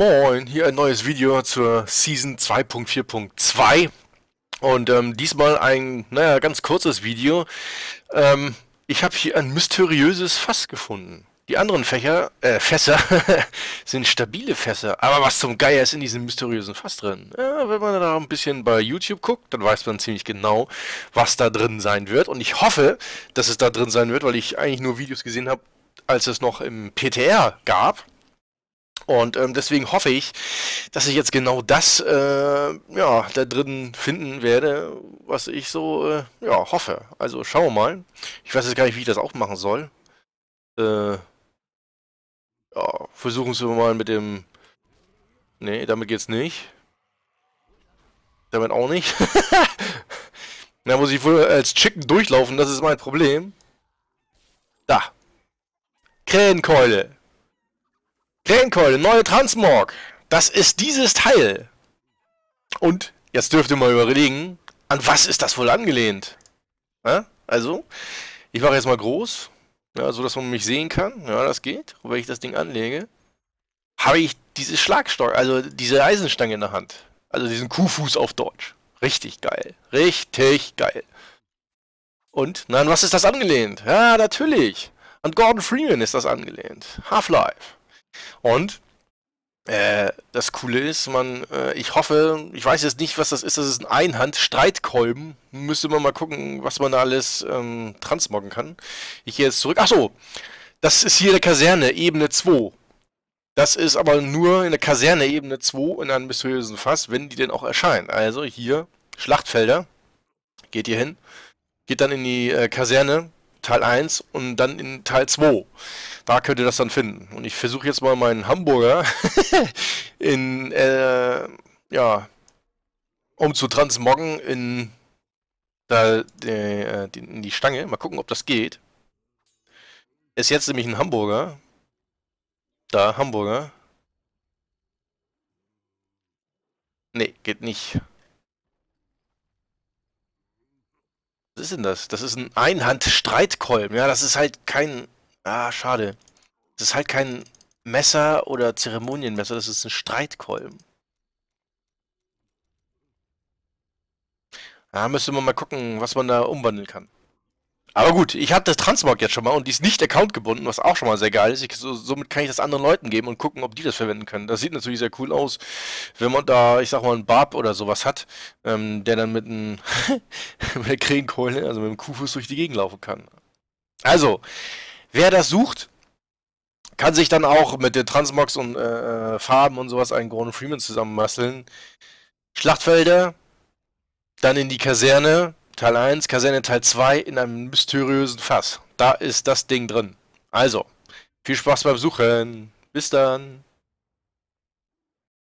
Moin, hier ein neues Video zur Season 2.4.2 und ähm, diesmal ein, naja, ganz kurzes Video. Ähm, ich habe hier ein mysteriöses Fass gefunden. Die anderen Fächer, äh, Fässer sind stabile Fässer, aber was zum Geier ist in diesem mysteriösen Fass drin? Ja, wenn man da ein bisschen bei YouTube guckt, dann weiß man ziemlich genau, was da drin sein wird und ich hoffe, dass es da drin sein wird, weil ich eigentlich nur Videos gesehen habe, als es noch im PTR gab. Und ähm, deswegen hoffe ich, dass ich jetzt genau das äh, ja, da drin finden werde, was ich so äh, ja, hoffe. Also schauen wir mal. Ich weiß jetzt gar nicht, wie ich das auch machen soll. Äh, ja, versuchen wir mal mit dem... Nee, damit geht's nicht. Damit auch nicht. da muss ich wohl als Chicken durchlaufen, das ist mein Problem. Da. Krähenkeule. Krähenkeule, neue Transmog. Das ist dieses Teil. Und jetzt dürft ihr mal überlegen, an was ist das wohl angelehnt? Ja, also, ich mache jetzt mal groß, ja, so dass man mich sehen kann. Ja, das geht. Und wenn ich das Ding anlege, habe ich diese Schlagstock, also diese Eisenstange in der Hand. Also diesen Kuhfuß auf Deutsch. Richtig geil. Richtig geil. Und, na, an was ist das angelehnt? Ja, natürlich. An Gordon Freeman ist das angelehnt. Half-Life. Und äh, das Coole ist, man, äh, ich hoffe, ich weiß jetzt nicht, was das ist. Das ist ein Einhand-Streitkolben. Müsste man mal gucken, was man da alles ähm, transmoggen kann. Ich gehe jetzt zurück. Achso, das ist hier der Kaserne, Ebene 2. Das ist aber nur in der Kaserne Ebene 2 in einem mysteriösen Fass, wenn die denn auch erscheinen. Also hier, Schlachtfelder, geht ihr hin, geht dann in die äh, Kaserne, Teil 1 und dann in Teil 2. Da könnt ihr das dann finden. Und ich versuche jetzt mal meinen Hamburger in, äh, ja, um zu transmoggen in, da, äh, in die Stange. Mal gucken, ob das geht. Ist jetzt nämlich ein Hamburger. Da, Hamburger. Nee, geht nicht. Was ist denn das? Das ist ein Einhand-Streitkolben. Ja, das ist halt kein... Ah, schade. Das ist halt kein Messer oder Zeremonienmesser. Das ist ein Streitkolben. Da müsste man mal gucken, was man da umwandeln kann. Aber gut, ich habe das Transmog jetzt schon mal und die ist nicht accountgebunden, was auch schon mal sehr geil ist. Ich, so, somit kann ich das anderen Leuten geben und gucken, ob die das verwenden können. Das sieht natürlich sehr cool aus, wenn man da, ich sag mal, einen Barb oder sowas hat, ähm, der dann mit, einem einer Krähenkeule, also mit einem Kuhfuß durch die Gegend laufen kann. Also, wer das sucht, kann sich dann auch mit den Transmogs und äh, äh Farben und sowas einen Gordon Freeman zusammenmasseln. Schlachtfelder, dann in die Kaserne, Teil 1, Kaserne Teil 2 in einem mysteriösen Fass. Da ist das Ding drin. Also, viel Spaß beim Suchen. Bis dann.